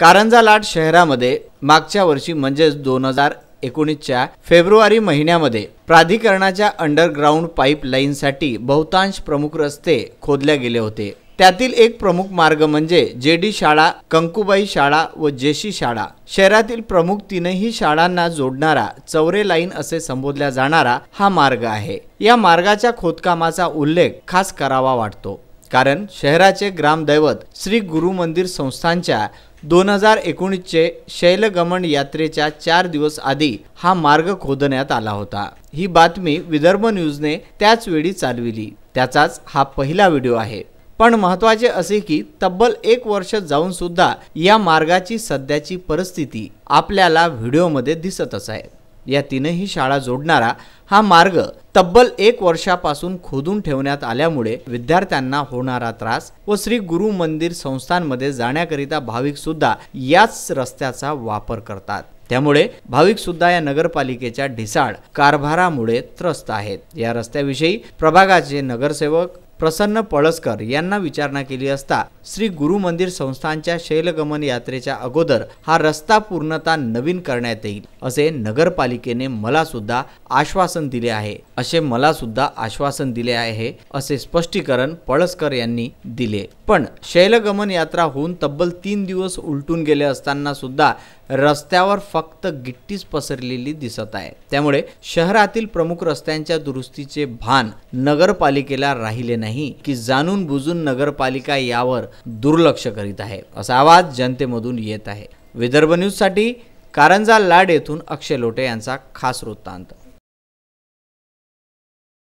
कारंजा लाट शहरामध्ये मागच्या वर्षी म्हणजेच दोन हजार एकोणीसच्या फेब्रुवारी महिन्यामध्ये प्राधिकरणाच्या अंडरग्राऊंड पाईपलाईनसाठी बहुतांश प्रमुख रस्ते खोदले गेले होते त्यातील एक प्रमुख मार्ग म्हणजे डी शाळा कंकुबाई शाळा व जेशी शाळा शहरातील प्रमुख तीनही शाळांना जोडणारा चौरे लाईन असे संबोधल्या जाणारा हा मार्ग आहे या मार्गाच्या खोदकामाचा उल्लेख खास करावा वाटतो कारण शहराचे ग्रामदैवत श्री गुरु मंदिर संस्थांच्या दोन हजार एकोणीसचे शैलगमन यात्रेच्या चार दिवस आधी हा मार्ग खोदण्यात आला होता ही बातमी विदर्भ न्यूजने त्याच वेळी चालविली त्याचाच हा पहिला व्हिडिओ आहे पण महत्त्वाचे असे की तब्बल एक वर्ष जाऊन सुद्धा या मार्गाची सध्याची परिस्थिती आपल्याला व्हिडिओमध्ये दिसतच आहे या तीनही शाळा जोडणारा हा मार्ग तब्बल एक वर्षापासून खोदून ठेवण्यात आल्यामुळे विद्यार्थ्यांना होणारा त्रास व श्री गुरु मंदिर संस्थांमध्ये जाण्याकरिता भाविक सुद्धा याच रस्त्याचा वापर करतात त्यामुळे भाविक सुद्धा या नगरपालिकेच्या ढिसाळ कारभारामुळे त्रस्त आहेत या रस्त्याविषयी प्रभागाचे नगरसेवक प्रसन्न पळसकर यांना विचारणा केली असता श्री गुरु मंदिर संस्थांच्या शैलगमन यात्रेच्या अगोदर हा रस्ता पूर्णता नवीन करण्यात येईल असे नगरपालिकेने मला सुद्धा आश्वासन दिले आहे असे मला सुद्धा आश्वासन दिले आहे असे स्पष्टीकरण पळसकर यांनी दिले पण शैलगमन यात्रा होऊन तब्बल तीन दिवस उलटून गेले असताना सुद्धा रस्त्यावर फक्त गिट्टीच पसरलेली दिसत आहे त्यामुळे शहरातील प्रमुख रस्त्यांच्या दुरुस्तीचे भान नगरपालिकेला राहिले नाही की जाणून बुजून नगरपालिका यावर दुर्लक्ष करीत आहे असा आवाज जनतेमधून येत आहे विदर्भ साठी कारंजा लाड येथून अक्षय लोटे यांचा खास वृत्तांत